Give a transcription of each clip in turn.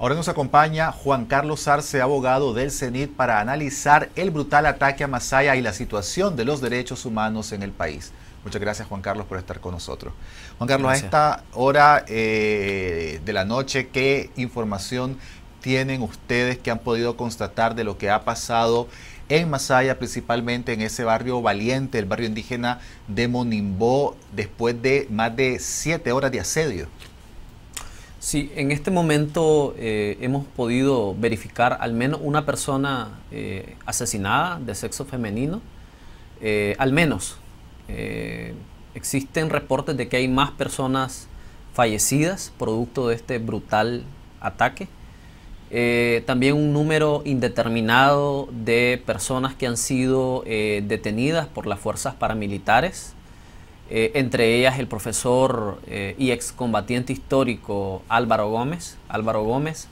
Ahora nos acompaña Juan Carlos Arce, abogado del CENIT, para analizar el brutal ataque a Masaya y la situación de los derechos humanos en el país. Muchas gracias, Juan Carlos, por estar con nosotros. Juan Carlos, a esta hora eh, de la noche, ¿qué información tienen ustedes que han podido constatar de lo que ha pasado en Masaya, principalmente en ese barrio valiente, el barrio indígena de Monimbó, después de más de siete horas de asedio? Sí, en este momento eh, hemos podido verificar al menos una persona eh, asesinada de sexo femenino, eh, al menos. existen reportes de que hay más personas fallecidas producto de este brutal ataque. también un número indeterminado de personas que han sido detenidas por las fuerzas paramilitares eh, entre ellas el profesor eh, y excombatiente histórico Álvaro Gómez, Álvaro Gómez,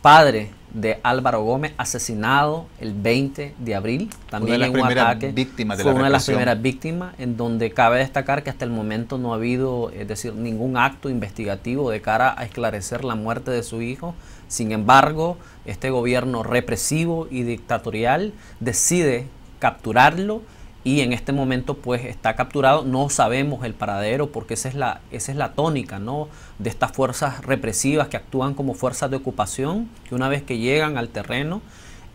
padre de Álvaro Gómez, asesinado el 20 de abril, también en un ataque. fue una de las primeras víctimas, en donde cabe destacar que hasta el momento no ha habido, es decir, ningún acto investigativo de cara a esclarecer la muerte de su hijo. Sin embargo, este gobierno represivo y dictatorial decide capturarlo y en este momento pues está capturado, no sabemos el paradero porque esa es la, esa es la tónica ¿no? de estas fuerzas represivas que actúan como fuerzas de ocupación, que una vez que llegan al terreno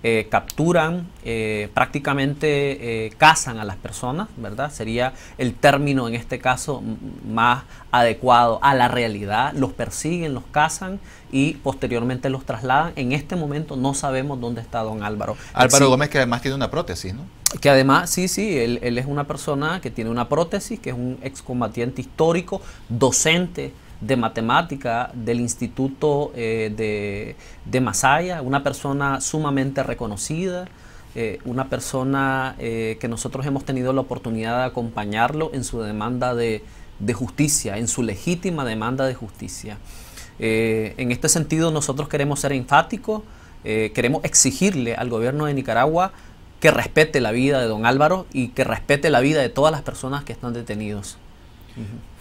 eh, capturan, eh, prácticamente eh, cazan a las personas, ¿verdad? Sería el término en este caso más adecuado a la realidad, los persiguen, los cazan y posteriormente los trasladan. En este momento no sabemos dónde está don Álvaro. Álvaro Gómez que además tiene una prótesis, ¿no? Que además, sí, sí, él, es una persona que tiene una prótesis, que es un excombatiente histórico, docente de matemática del Instituto eh, de, Masaya, una persona sumamente reconocida, eh, una persona eh, que nosotros hemos tenido la oportunidad de acompañarlo en su demanda de, de justicia, en su legítima demanda de justicia. en este sentido, nosotros queremos ser enfáticos, queremos exigirle al gobierno de Nicaragua que respete la vida de don Álvaro y que respete la vida de todas las personas que están detenidos.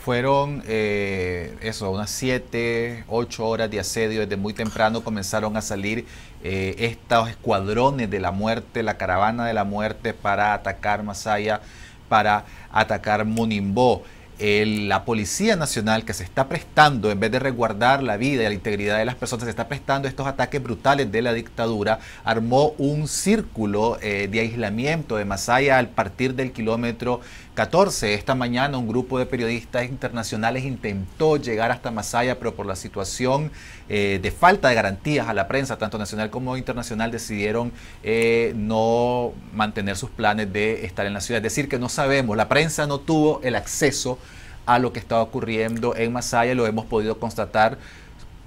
Fueron eh, eso, unas siete ocho horas de asedio. Desde muy temprano comenzaron a salir eh, estos escuadrones de la muerte, la caravana de la muerte para atacar Masaya, para atacar Munimbó la Policía Nacional que se está prestando, en vez de resguardar la vida y la integridad de las personas, se está prestando estos ataques brutales de la dictadura, armó un círculo eh, de aislamiento de Masaya al partir del kilómetro 14. Esta mañana un grupo de periodistas internacionales intentó llegar hasta Masaya, pero por la situación eh, de falta de garantías a la prensa, tanto nacional como internacional, decidieron eh, no mantener sus planes de estar en la ciudad. Es decir, que no sabemos, la prensa no tuvo el acceso a lo que estaba ocurriendo en Masaya, lo hemos podido constatar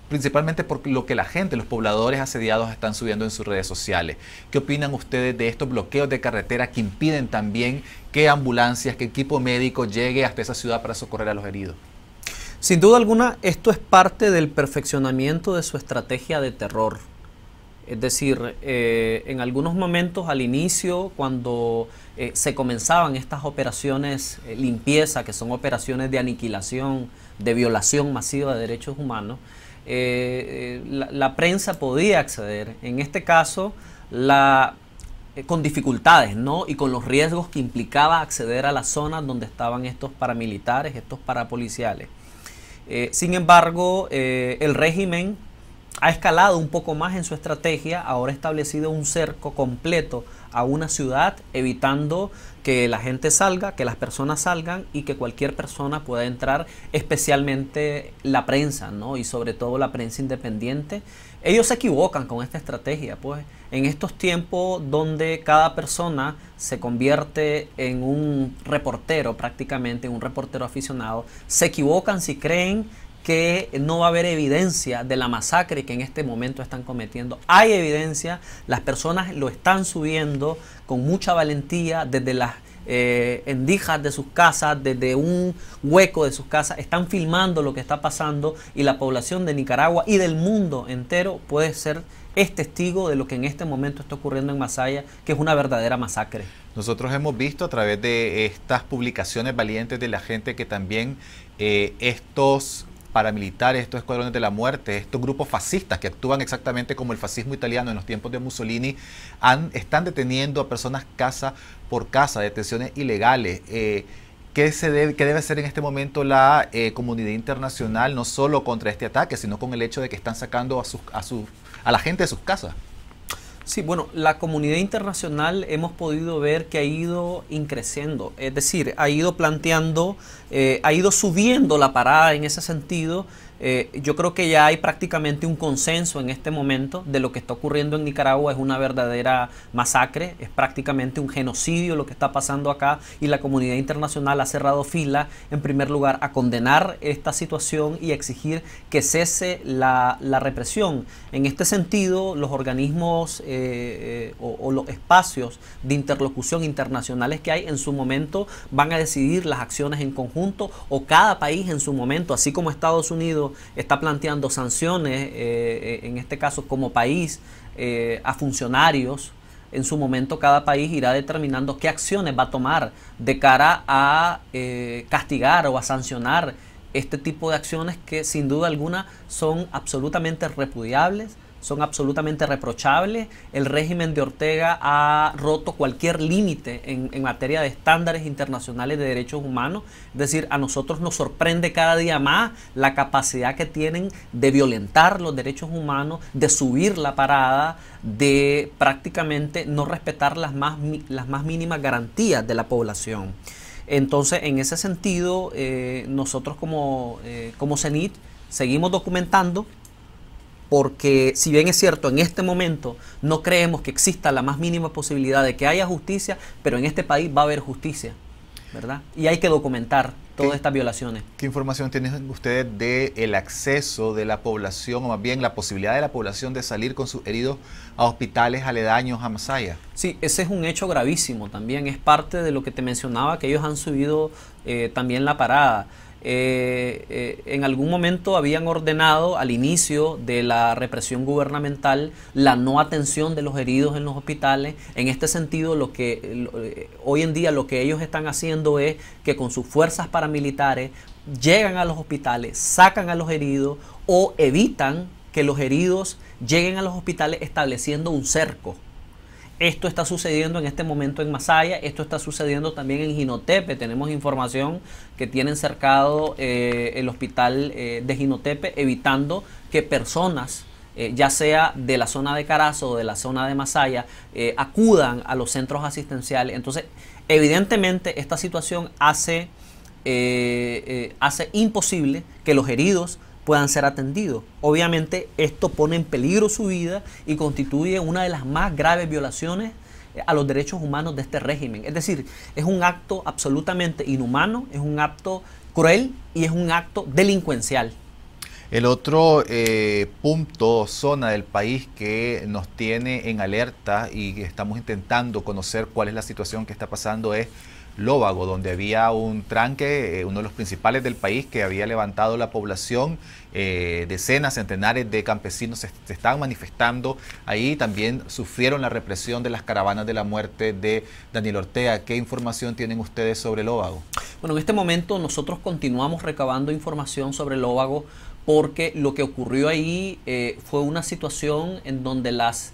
principalmente por lo que la gente, los pobladores asediados están subiendo en sus redes sociales. ¿Qué opinan ustedes de estos bloqueos de carretera que impiden también que ambulancias, que equipo médico llegue hasta esa ciudad para socorrer a los heridos? Sin duda alguna, esto es parte del perfeccionamiento de su estrategia de terror. Es decir, eh, en algunos momentos al inicio, cuando eh, se comenzaban estas operaciones eh, limpieza, que son operaciones de aniquilación, de violación masiva de derechos humanos, eh, la, prensa podía acceder, en este caso, eh, con dificultades ¿no? y con los riesgos que implicaba acceder a la zona donde estaban estos paramilitares, estos parapoliciales. Eh, sin embargo, el régimen ha escalado un poco más en su estrategia, ahora ha establecido un cerco completo a una ciudad, evitando que la gente salga, que las personas salgan y que cualquier persona pueda entrar, especialmente la prensa, ¿no? Y sobre todo la prensa independiente. Ellos se equivocan con esta estrategia, pues en estos tiempos donde cada persona se convierte en un reportero prácticamente, un reportero aficionado, se equivocan si creen que no va a haber evidencia de la masacre que en este momento están cometiendo. Hay evidencia, las personas lo están subiendo con mucha valentía desde las eh, endijas de sus casas, desde un hueco de sus casas, están filmando lo que está pasando y la población de Nicaragua y del mundo entero puede ser es testigo de lo que en este momento está ocurriendo en Masaya, que es una verdadera masacre. Nosotros hemos visto a través de estas publicaciones valientes de la gente que también eh, estos paramilitares, estos escuadrones de la muerte, estos grupos fascistas que actúan exactamente como el fascismo italiano en los tiempos de Mussolini, han, están deteniendo a personas casa por casa, detenciones ilegales. Eh, ¿Qué, se debe, qué debe hacer en este momento la eh, comunidad internacional, no solo contra este ataque, sino con el hecho de que están sacando a, sus, a, sus, a la gente de sus casas? Sí, bueno, la comunidad internacional hemos podido ver que ha ido increciendo, es decir, ha ido planteando, eh, ha ido subiendo la parada en ese sentido eh, yo creo que ya hay prácticamente un consenso en este momento de lo que está ocurriendo en Nicaragua. Es una verdadera masacre, es prácticamente un genocidio lo que está pasando acá y la comunidad internacional ha cerrado fila, en primer lugar, a condenar esta situación y exigir que cese la, represión. En este sentido, los organismos eh, eh, o los espacios de interlocución internacionales que hay en su momento van a decidir las acciones en conjunto o cada país en su momento, así como Estados Unidos está planteando sanciones, eh, eh, en este caso como país, eh, a funcionarios. En su momento cada país irá determinando qué acciones va a tomar de cara a castigar o a sancionar este tipo de acciones que sin duda alguna son absolutamente repudiables, son absolutamente reprochables. El régimen de Ortega ha roto cualquier límite en, materia de estándares internacionales de derechos humanos. Es decir, a nosotros nos sorprende cada día más la capacidad que tienen de violentar los derechos humanos, de subir la parada, de prácticamente no respetar las más, las más mínimas garantías de la población. Entonces, en ese sentido, eh, nosotros como, eh, como CENIT seguimos documentando porque si bien es cierto, en este momento no creemos que exista la más mínima posibilidad de que haya justicia, pero en este país va a haber justicia, ¿verdad? Y hay que documentar todas estas violaciones. ¿Qué información tienen ustedes de el acceso de la población, o más bien la posibilidad de la población de salir con sus heridos a hospitales aledaños a Masaya? Sí, ese es un hecho gravísimo también, es parte de lo que te mencionaba, que ellos han subido eh, también la parada. Eh, eh, en algún momento habían ordenado al inicio de la represión gubernamental la no atención de los heridos en los hospitales. En este sentido, lo que eh, hoy en día lo que ellos están haciendo es que con sus fuerzas paramilitares llegan a los hospitales, sacan a los heridos o evitan que los heridos lleguen a los hospitales estableciendo un cerco esto está sucediendo en este momento en Masaya, esto está sucediendo también en Ginotepe. Tenemos información que tienen cercado eh, el hospital eh, de Ginotepe, evitando que personas eh, ya sea de la zona de Carazo o de la zona de Masaya, acudan a los centros asistenciales. Entonces, evidentemente, esta situación hace, hace imposible que los heridos puedan ser atendidos. Obviamente esto pone en peligro su vida y constituye una de las más graves violaciones eh, a los derechos humanos de este régimen. Es decir, es un acto absolutamente inhumano, es un acto cruel y es un acto delincuencial. El otro eh, punto, zona del país que nos tiene en alerta y que estamos intentando conocer cuál es la situación que está pasando es Lóvago, donde había un tranque, eh, uno de los principales del país, que había levantado la población. Eh, decenas, centenares de campesinos se, estaban manifestando ahí. También sufrieron la represión de las caravanas de la muerte de Daniel Ortega. ¿Qué información tienen ustedes sobre Lóvago? Bueno, en este momento nosotros continuamos recabando información sobre Lóvago, porque lo que ocurrió ahí eh, fue una situación en donde las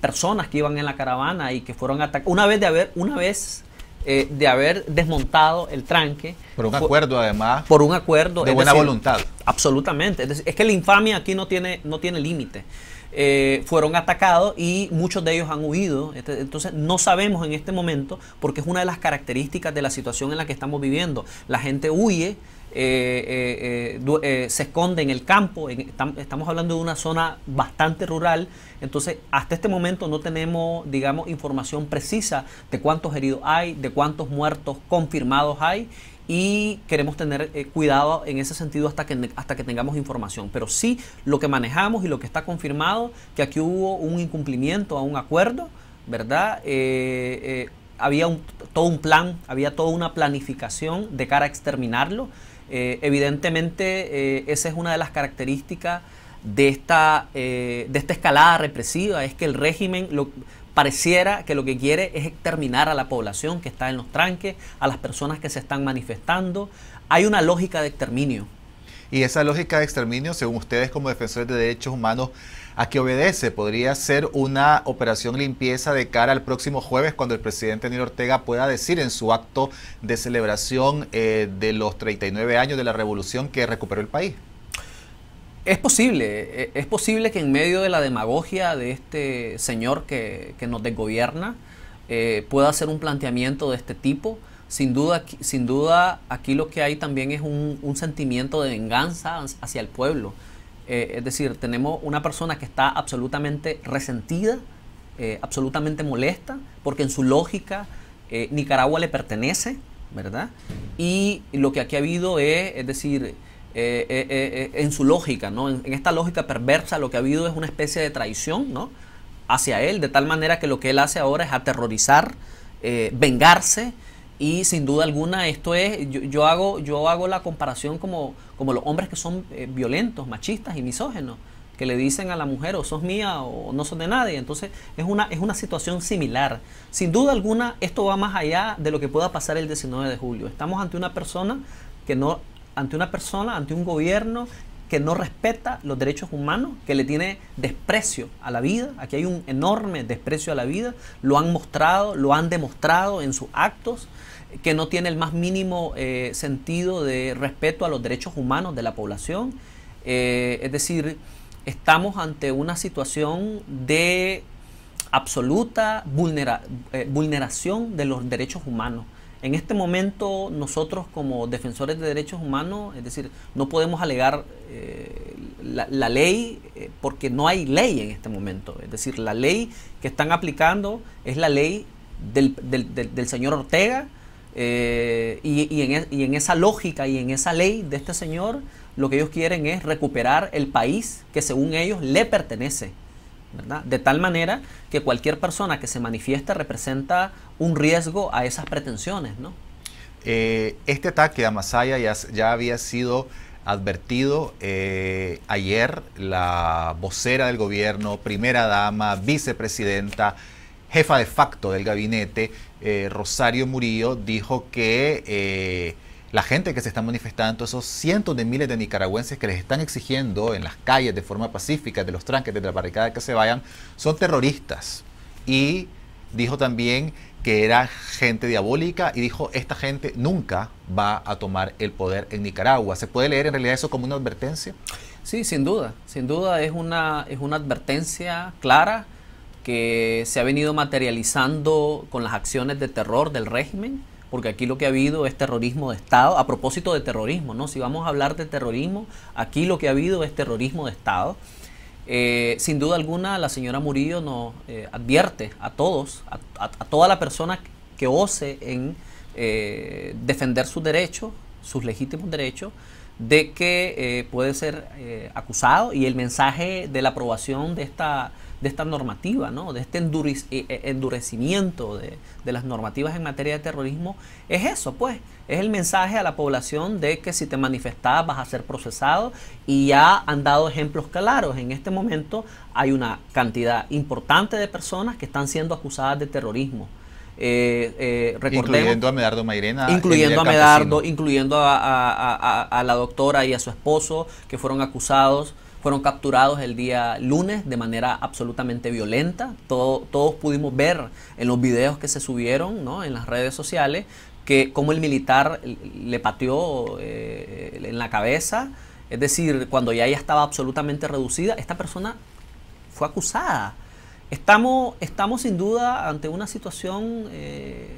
personas que iban en la caravana y que fueron atacadas, una vez de haber, una vez eh, de haber desmontado el tranque. Por un acuerdo, además. Por un acuerdo. De buena voluntad. Absolutamente. Es, que la infamia aquí no tiene, no tiene límite. Eh, fueron atacados y muchos de ellos han huido. Este, entonces no sabemos en este momento, porque es una de las características de la situación en la que estamos viviendo. La gente huye eh, eh, eh, se esconde en el campo, estamos hablando de una zona bastante rural, entonces hasta este momento no tenemos, digamos, información precisa de cuántos heridos hay, de cuántos muertos confirmados hay y queremos tener cuidado en ese sentido hasta que, hasta que tengamos información. Pero sí lo que manejamos y lo que está confirmado, que aquí hubo un incumplimiento a un acuerdo, ¿verdad? había todo un plan, había toda una planificación de cara a exterminarlo. Eh, evidentemente, eh, esa es una de las características de esta, eh, de esta escalada represiva, es que el régimen pareciera que lo que quiere es exterminar a la población que está en los tranques, a las personas que se están manifestando. Hay una lógica de exterminio. Y esa lógica de exterminio, según ustedes como defensores de derechos humanos, ¿a qué obedece? ¿Podría ser una operación limpieza de cara al próximo jueves cuando el presidente Daniel Ortega pueda decir en su acto de celebración eh, de los 39 años de la revolución que recuperó el país? Es posible, e, es posible que en medio de la demagogia de este señor que, nos desgobierna eh, pueda hacer un planteamiento de este tipo. Sin duda, sin duda aquí lo que hay también es un, sentimiento de venganza hacia el pueblo. Eh, es decir, tenemos una persona que está absolutamente resentida, eh, absolutamente molesta, porque en su lógica eh, Nicaragua le pertenece, ¿verdad? Y lo que aquí ha habido es, es decir, en su lógica, ¿no? En, esta lógica perversa lo que ha habido es una especie de traición, Hacia él, de tal manera que lo que él hace ahora es aterrorizar, vengarse, y sin duda alguna esto es, yo, hago, yo hago la comparación como, como los hombres que son eh, violentos, machistas y misógenos, que le dicen a la mujer o sos mía o no sos de nadie. Entonces es una, es una situación similar. Sin duda alguna esto va más allá de lo que pueda pasar el 19 de julio. Estamos ante una persona que no, ante una persona, ante un gobierno que no respeta los derechos humanos, que le tiene desprecio a la vida. Aquí hay un enorme desprecio a la vida. Lo han mostrado, lo han demostrado en sus actos, que no tiene el más mínimo eh, sentido de respeto a los derechos humanos de la población. Eh, es decir, estamos ante una situación de absoluta eh, vulneración de los derechos humanos. En este momento nosotros como defensores de derechos humanos, es decir, no podemos alegar eh, la, ley eh, porque no hay ley en este momento. Es decir, la ley que están aplicando es la ley del, señor Ortega eh, y, en, y en esa lógica y en esa ley de este señor lo que ellos quieren es recuperar el país que según ellos le pertenece. De tal manera que cualquier persona que se manifiesta representa un riesgo a esas pretensiones, ¿no? Eh, este ataque a Masaya ya, había sido advertido eh, ayer la vocera del gobierno, primera dama, vicepresidenta, jefa de facto del gabinete, eh, Rosario Murillo, dijo que la gente que se está manifestando, esos cientos de miles de nicaragüenses que les están exigiendo en las calles de forma pacífica, de los tranques, de la barricada que se vayan, son terroristas. Y dijo también que era gente diabólica y dijo, esta gente nunca va a tomar el poder en Nicaragua. ¿Se puede leer en realidad eso como una advertencia? Sí, sin duda, sin duda es una, es una advertencia clara que se ha venido materializando con las acciones de terror del régimen porque aquí lo que ha habido es terrorismo de Estado, a propósito de terrorismo, ¿no? Si vamos a hablar de terrorismo, aquí lo que ha habido es terrorismo de Estado. Eh, sin duda alguna, la señora Murillo nos eh, advierte a todos, a, a, toda la persona que ose en eh, defender sus derechos, sus legítimos derechos, de que puede ser acusado y el mensaje de la aprobación de esta de esta normativa, ¿no? de este eh, eh, endurecimiento de, las normativas en materia de terrorismo, es eso, pues, es el mensaje a la población de que si te manifestas vas a ser procesado y ya han dado ejemplos claros. En este momento hay una cantidad importante de personas que están siendo acusadas de terrorismo. Eh, incluyendo a Medardo Mairena. Incluyendo a Medardo, incluyendo a la doctora y a su esposo que fueron acusados fueron capturados el día lunes de manera absolutamente violenta. Todo, todos pudimos ver en los videos que se subieron ¿no? en las redes sociales que cómo el militar le pateó eh, en la cabeza. Es decir, cuando ya ella estaba absolutamente reducida, esta persona fue acusada. Estamos, estamos sin duda ante una situación... Eh,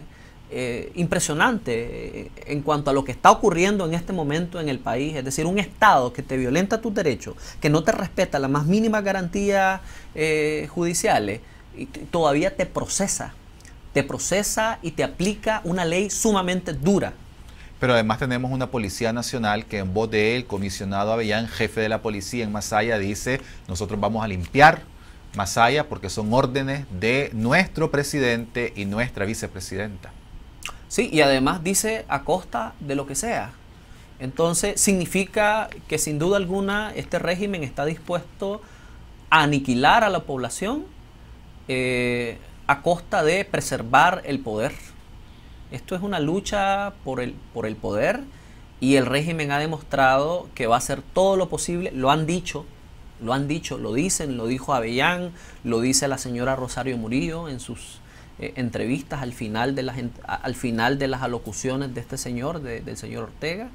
eh, impresionante eh, en cuanto a lo que está ocurriendo en este momento en el país, es decir, un Estado que te violenta tus derechos, que no te respeta las más mínimas garantías eh, judiciales, y todavía te procesa, te procesa y te aplica una ley sumamente dura. Pero además tenemos una Policía Nacional que en voz de él, comisionado Avellán, jefe de la policía en Masaya, dice, nosotros vamos a limpiar Masaya porque son órdenes de nuestro presidente y nuestra vicepresidenta. Sí, y además dice a costa de lo que sea. Entonces significa que sin duda alguna este régimen está dispuesto a aniquilar a la población eh, a costa de preservar el poder. Esto es una lucha por el, por el poder y el régimen ha demostrado que va a hacer todo lo posible, lo han dicho, lo han dicho, lo dicen, lo dijo Avellán, lo dice la señora Rosario Murillo en sus eh, entrevistas al final, de las, al final de las alocuciones de este señor, del señor Ortega,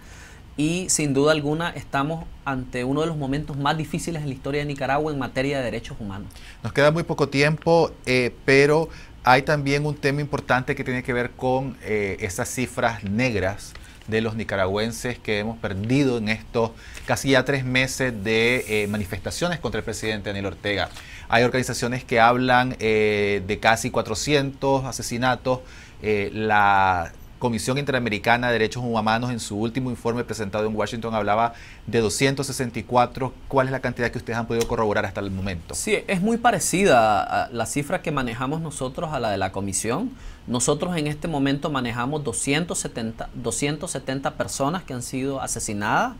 y sin duda alguna estamos ante uno de los momentos más difíciles en la historia de Nicaragua en materia de derechos humanos. Nos queda muy poco tiempo, eh, pero hay también un tema importante que tiene que ver con eh, esas cifras negras de los nicaragüenses que hemos perdido en estos casi ya tres meses de eh, manifestaciones contra el presidente Daniel Ortega. Hay organizaciones que hablan eh, de casi 400 asesinatos, eh, la Comisión Interamericana de Derechos Humanos en su último informe presentado en Washington hablaba de 264. ¿Cuál es la cantidad que ustedes han podido corroborar hasta el momento? Sí, es muy parecida a la cifra que manejamos nosotros a la de la comisión. Nosotros en este momento manejamos 270, 270 personas que han sido asesinadas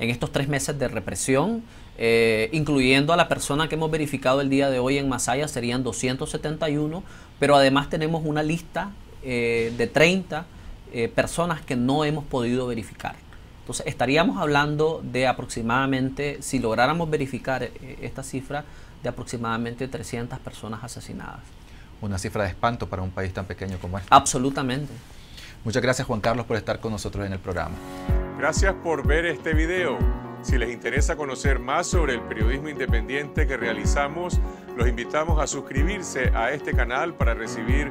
en estos tres meses de represión, eh, incluyendo a la persona que hemos verificado el día de hoy en Masaya, serían 271, pero además tenemos una lista eh, de 30 eh, personas que no hemos podido verificar. Entonces estaríamos hablando de aproximadamente, si lográramos verificar eh, esta cifra, de aproximadamente 300 personas asesinadas. Una cifra de espanto para un país tan pequeño como este. Absolutamente. Muchas gracias Juan Carlos por estar con nosotros en el programa. Gracias por ver este video. Si les interesa conocer más sobre el periodismo independiente que realizamos, los invitamos a suscribirse a este canal para recibir